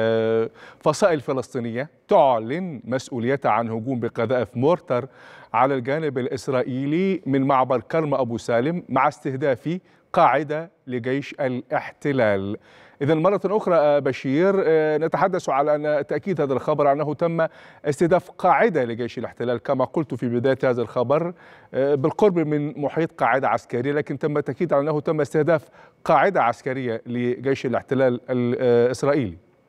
آه، فصائل فلسطينية تعلن مسؤوليتها عن هجوم بقذائف مورتر على الجانب الإسرائيلي من معبر كرم أبو سالم مع استهداف قاعدة لجيش الاحتلال إذا مرة أخرى آه، بشير آه، نتحدث على أن تأكيد هذا الخبر أنه تم استهداف قاعدة لجيش الاحتلال كما قلت في بداية هذا الخبر بالقرب من محيط قاعدة عسكرية لكن تم تأكيد على أنه تم استهداف قاعدة عسكرية لجيش الاحتلال الإسرائيلي